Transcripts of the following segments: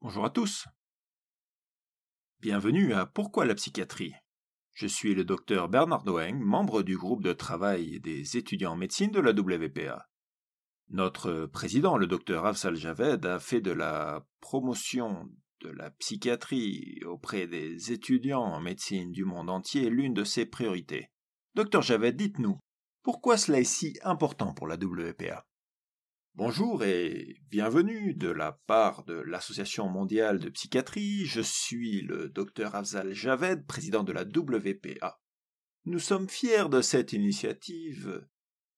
Bonjour à tous. Bienvenue à Pourquoi la psychiatrie Je suis le docteur Bernard Doeng, membre du groupe de travail des étudiants en médecine de la WPA. Notre président, le docteur Afsal Javed, a fait de la promotion de la psychiatrie auprès des étudiants en médecine du monde entier l'une de ses priorités. Docteur Javed, dites-nous, pourquoi cela est si important pour la WPA Bonjour et bienvenue de la part de l'Association mondiale de psychiatrie. Je suis le docteur Afzal Javed, président de la WPA. Nous sommes fiers de cette initiative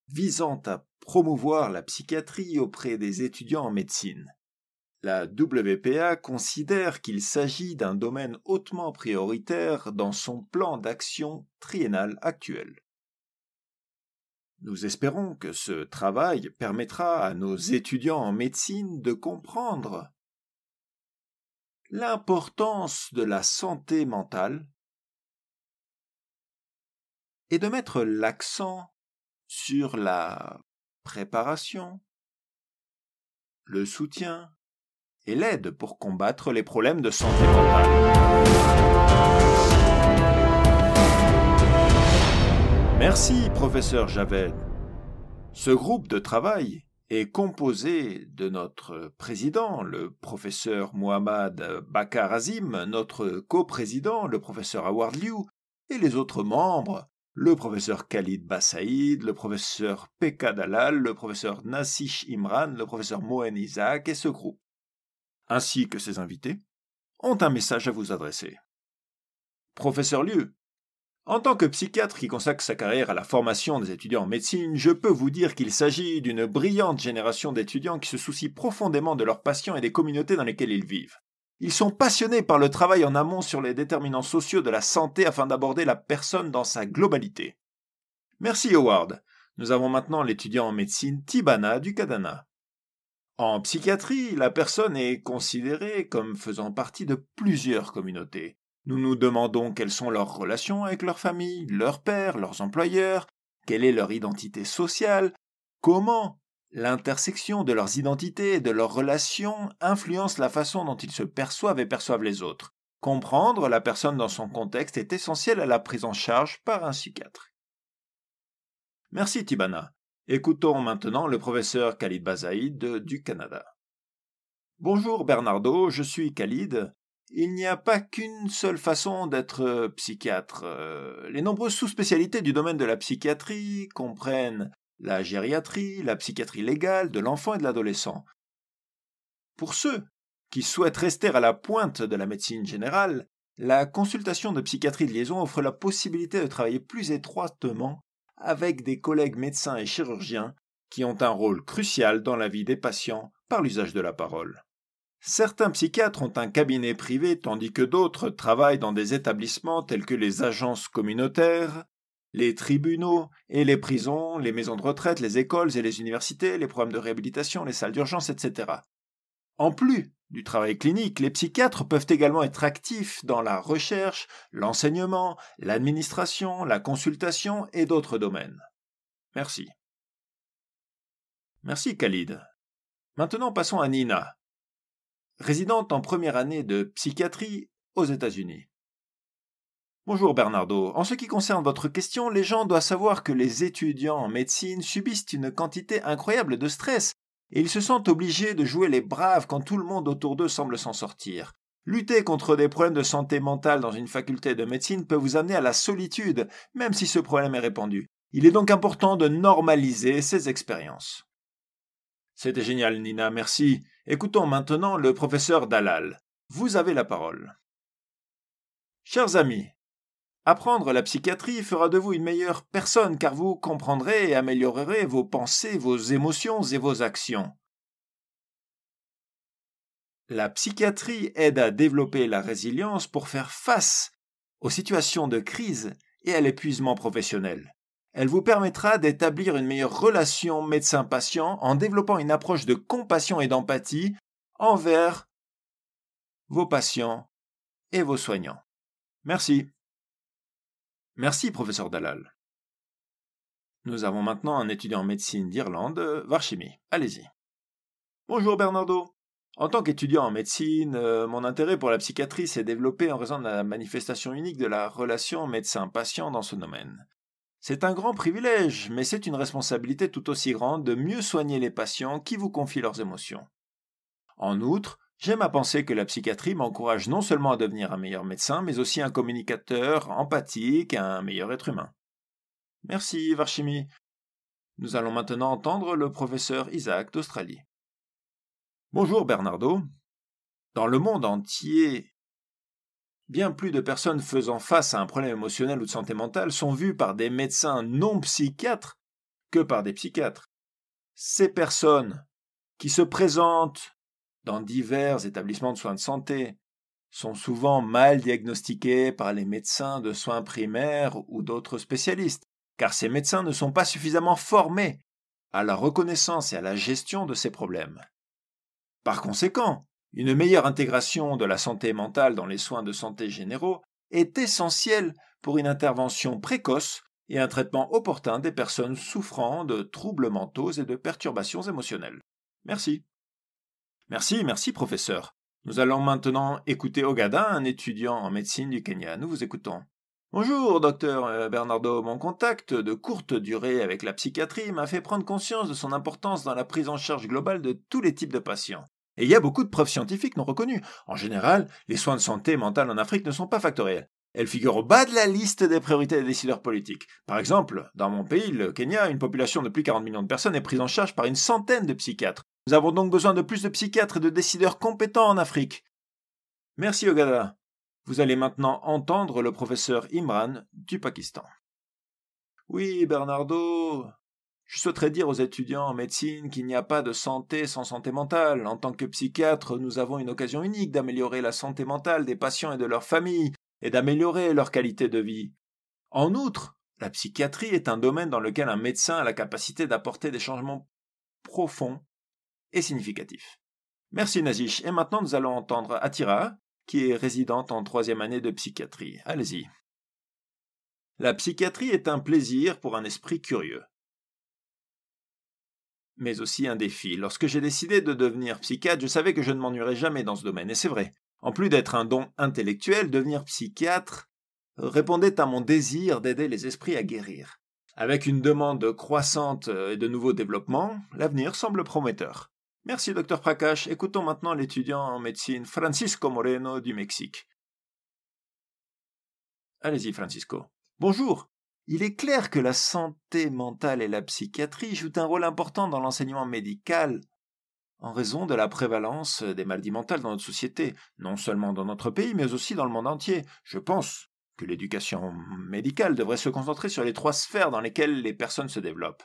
visant à promouvoir la psychiatrie auprès des étudiants en médecine. La WPA considère qu'il s'agit d'un domaine hautement prioritaire dans son plan d'action triennal actuel. Nous espérons que ce travail permettra à nos mmh. étudiants en médecine de comprendre l'importance de la santé mentale et de mettre l'accent sur la préparation, le soutien et l'aide pour combattre les problèmes de santé mentale. Merci, professeur Javel. Ce groupe de travail est composé de notre président, le professeur Mohamed Bakar Azim, notre coprésident, le professeur Howard Liu, et les autres membres, le professeur Khalid Bassaïd, le professeur Pekka Dalal, le professeur Nassich Imran, le professeur Mohen Isaac et ce groupe, ainsi que ses invités, ont un message à vous adresser. Professeur Liu, en tant que psychiatre qui consacre sa carrière à la formation des étudiants en médecine, je peux vous dire qu'il s'agit d'une brillante génération d'étudiants qui se soucient profondément de leurs patients et des communautés dans lesquelles ils vivent. Ils sont passionnés par le travail en amont sur les déterminants sociaux de la santé afin d'aborder la personne dans sa globalité. Merci Howard. Nous avons maintenant l'étudiant en médecine Tibana du Kadana. En psychiatrie, la personne est considérée comme faisant partie de plusieurs communautés. Nous nous demandons quelles sont leurs relations avec leur famille, leurs pères, leurs employeurs, quelle est leur identité sociale, comment l'intersection de leurs identités et de leurs relations influence la façon dont ils se perçoivent et perçoivent les autres. Comprendre la personne dans son contexte est essentiel à la prise en charge par un psychiatre. Merci Tibana. Écoutons maintenant le professeur Khalid Bazaïd du Canada. Bonjour Bernardo, je suis Khalid. Il n'y a pas qu'une seule façon d'être euh, psychiatre. Euh. Les nombreuses sous-spécialités du domaine de la psychiatrie comprennent la gériatrie, la psychiatrie légale, de l'enfant et de l'adolescent. Pour ceux qui souhaitent rester à la pointe de la médecine générale, la consultation de psychiatrie de liaison offre la possibilité de travailler plus étroitement avec des collègues médecins et chirurgiens qui ont un rôle crucial dans la vie des patients par l'usage de la parole. Certains psychiatres ont un cabinet privé tandis que d'autres travaillent dans des établissements tels que les agences communautaires, les tribunaux et les prisons, les maisons de retraite, les écoles et les universités, les programmes de réhabilitation, les salles d'urgence, etc. En plus du travail clinique, les psychiatres peuvent également être actifs dans la recherche, l'enseignement, l'administration, la consultation et d'autres domaines. Merci. Merci Khalid. Maintenant passons à Nina, résidente en première année de psychiatrie aux États-Unis. Bonjour Bernardo. En ce qui concerne votre question, les gens doivent savoir que les étudiants en médecine subissent une quantité incroyable de stress et ils se sentent obligés de jouer les braves quand tout le monde autour d'eux semble s'en sortir. Lutter contre des problèmes de santé mentale dans une faculté de médecine peut vous amener à la solitude, même si ce problème est répandu. Il est donc important de normaliser ces expériences. C'était génial, Nina, merci. Écoutons maintenant le professeur Dalal. Vous avez la parole. Chers amis, apprendre la psychiatrie fera de vous une meilleure personne car vous comprendrez et améliorerez vos pensées, vos émotions et vos actions. La psychiatrie aide à développer la résilience pour faire face aux situations de crise et à l'épuisement professionnel. Elle vous permettra d'établir une meilleure relation médecin-patient en développant une approche de compassion et d'empathie envers vos patients et vos soignants. Merci. Merci, professeur Dalal. Nous avons maintenant un étudiant en médecine d'Irlande, Varchimi. Allez-y. Bonjour Bernardo. En tant qu'étudiant en médecine, euh, mon intérêt pour la psychiatrie s'est développé en raison de la manifestation unique de la relation médecin-patient dans ce domaine. C'est un grand privilège, mais c'est une responsabilité tout aussi grande de mieux soigner les patients qui vous confient leurs émotions. En outre, j'aime à penser que la psychiatrie m'encourage non seulement à devenir un meilleur médecin, mais aussi un communicateur empathique, un meilleur être humain. Merci, Varchimi. Nous allons maintenant entendre le professeur Isaac d'Australie. Bonjour, Bernardo. Dans le monde entier, Bien plus de personnes faisant face à un problème émotionnel ou de santé mentale sont vues par des médecins non psychiatres que par des psychiatres. Ces personnes qui se présentent dans divers établissements de soins de santé sont souvent mal diagnostiquées par les médecins de soins primaires ou d'autres spécialistes, car ces médecins ne sont pas suffisamment formés à la reconnaissance et à la gestion de ces problèmes. Par conséquent, une meilleure intégration de la santé mentale dans les soins de santé généraux est essentielle pour une intervention précoce et un traitement opportun des personnes souffrant de troubles mentaux et de perturbations émotionnelles. Merci. Merci, merci professeur. Nous allons maintenant écouter Ogada, un étudiant en médecine du Kenya. Nous vous écoutons. Bonjour, docteur euh, Bernardo. Mon contact de courte durée avec la psychiatrie m'a fait prendre conscience de son importance dans la prise en charge globale de tous les types de patients. Et il y a beaucoup de preuves scientifiques non reconnues. En général, les soins de santé mentale en Afrique ne sont pas factoriels. Elles figurent au bas de la liste des priorités des décideurs politiques. Par exemple, dans mon pays, le Kenya, une population de plus de 40 millions de personnes est prise en charge par une centaine de psychiatres. Nous avons donc besoin de plus de psychiatres et de décideurs compétents en Afrique. Merci Ogada. Vous allez maintenant entendre le professeur Imran du Pakistan. Oui, Bernardo, je souhaiterais dire aux étudiants en médecine qu'il n'y a pas de santé sans santé mentale. En tant que psychiatre, nous avons une occasion unique d'améliorer la santé mentale des patients et de leurs familles, et d'améliorer leur qualité de vie. En outre, la psychiatrie est un domaine dans lequel un médecin a la capacité d'apporter des changements profonds et significatifs. Merci Nazish, et maintenant nous allons entendre Atira, qui est résidente en troisième année de psychiatrie. Allez-y. La psychiatrie est un plaisir pour un esprit curieux mais aussi un défi. Lorsque j'ai décidé de devenir psychiatre, je savais que je ne m'ennuierais jamais dans ce domaine, et c'est vrai. En plus d'être un don intellectuel, devenir psychiatre répondait à mon désir d'aider les esprits à guérir. Avec une demande croissante euh, et de nouveaux développements, l'avenir semble prometteur. Merci docteur Prakash, écoutons maintenant l'étudiant en médecine Francisco Moreno du Mexique. Allez-y Francisco. Bonjour, il est clair que la santé mentale et la psychiatrie jouent un rôle important dans l'enseignement médical en raison de la prévalence des maladies mentales dans notre société, non seulement dans notre pays, mais aussi dans le monde entier. Je pense que l'éducation médicale devrait se concentrer sur les trois sphères dans lesquelles les personnes se développent.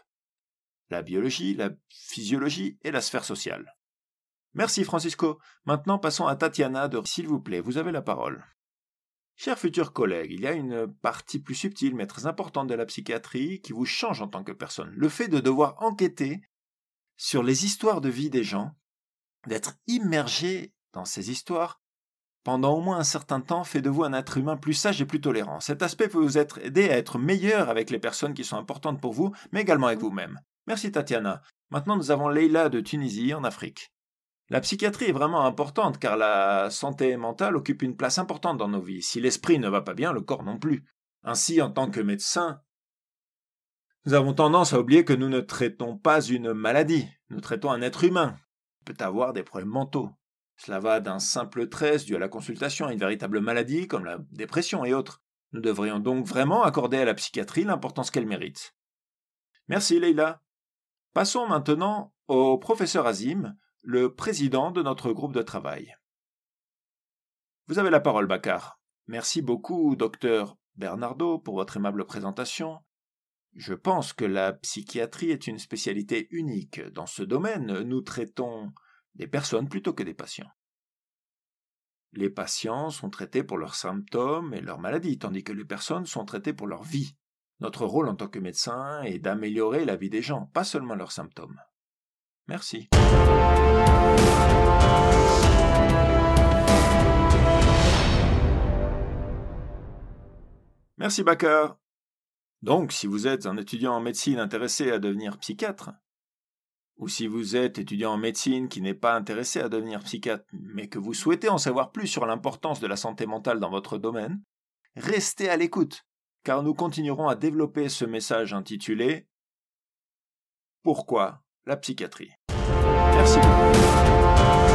La biologie, la physiologie et la sphère sociale. Merci Francisco. Maintenant passons à Tatiana de... S'il vous plaît, vous avez la parole. Chers futurs collègues, il y a une partie plus subtile mais très importante de la psychiatrie qui vous change en tant que personne. Le fait de devoir enquêter sur les histoires de vie des gens, d'être immergé dans ces histoires, pendant au moins un certain temps, fait de vous un être humain plus sage et plus tolérant. Cet aspect peut vous aider à être meilleur avec les personnes qui sont importantes pour vous, mais également avec vous-même. Merci Tatiana. Maintenant, nous avons Leila de Tunisie, en Afrique. La psychiatrie est vraiment importante car la santé mentale occupe une place importante dans nos vies. Si l'esprit ne va pas bien, le corps non plus. Ainsi, en tant que médecin, nous avons tendance à oublier que nous ne traitons pas une maladie, nous traitons un être humain qui peut avoir des problèmes mentaux. Cela va d'un simple stress dû à la consultation à une véritable maladie comme la dépression et autres. Nous devrions donc vraiment accorder à la psychiatrie l'importance qu'elle mérite. Merci Leïla. Passons maintenant au professeur Azim, le président de notre groupe de travail. Vous avez la parole, Baccar. Merci beaucoup, docteur Bernardo, pour votre aimable présentation. Je pense que la psychiatrie est une spécialité unique. Dans ce domaine, nous traitons des personnes plutôt que des patients. Les patients sont traités pour leurs symptômes et leurs maladies, tandis que les personnes sont traitées pour leur vie. Notre rôle en tant que médecin est d'améliorer la vie des gens, pas seulement leurs symptômes. Merci. Merci Baker. Donc, si vous êtes un étudiant en médecine intéressé à devenir psychiatre, ou si vous êtes étudiant en médecine qui n'est pas intéressé à devenir psychiatre, mais que vous souhaitez en savoir plus sur l'importance de la santé mentale dans votre domaine, restez à l'écoute, car nous continuerons à développer ce message intitulé Pourquoi la psychiatrie. Merci beaucoup.